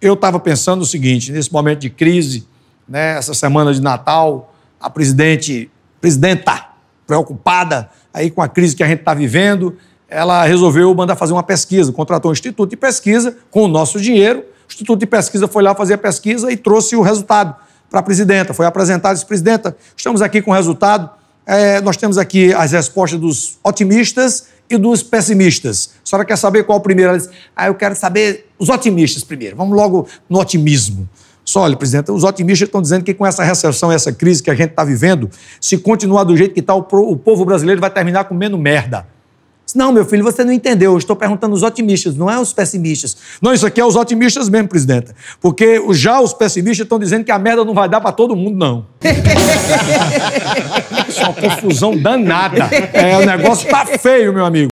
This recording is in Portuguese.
Eu estava pensando o seguinte, nesse momento de crise, né, essa semana de Natal, a presidente, presidenta preocupada aí com a crise que a gente está vivendo, ela resolveu mandar fazer uma pesquisa, contratou um instituto de pesquisa com o nosso dinheiro. O instituto de pesquisa foi lá fazer a pesquisa e trouxe o resultado para a presidenta. Foi apresentado disse, presidenta, estamos aqui com o resultado. É, nós temos aqui as respostas dos otimistas e dos pessimistas. A senhora quer saber qual primeiro? Ela diz, ah, eu quero saber os otimistas primeiro. Vamos logo no otimismo. Só, olha, presidente, os otimistas estão dizendo que com essa recessão, essa crise que a gente está vivendo, se continuar do jeito que está, o povo brasileiro vai terminar comendo merda. Não, meu filho, você não entendeu. Eu estou perguntando os otimistas, não é os pessimistas. Não, isso aqui é os otimistas mesmo, presidenta. Porque já os pessimistas estão dizendo que a merda não vai dar para todo mundo, não. isso é uma confusão danada. É, o negócio tá feio, meu amigo.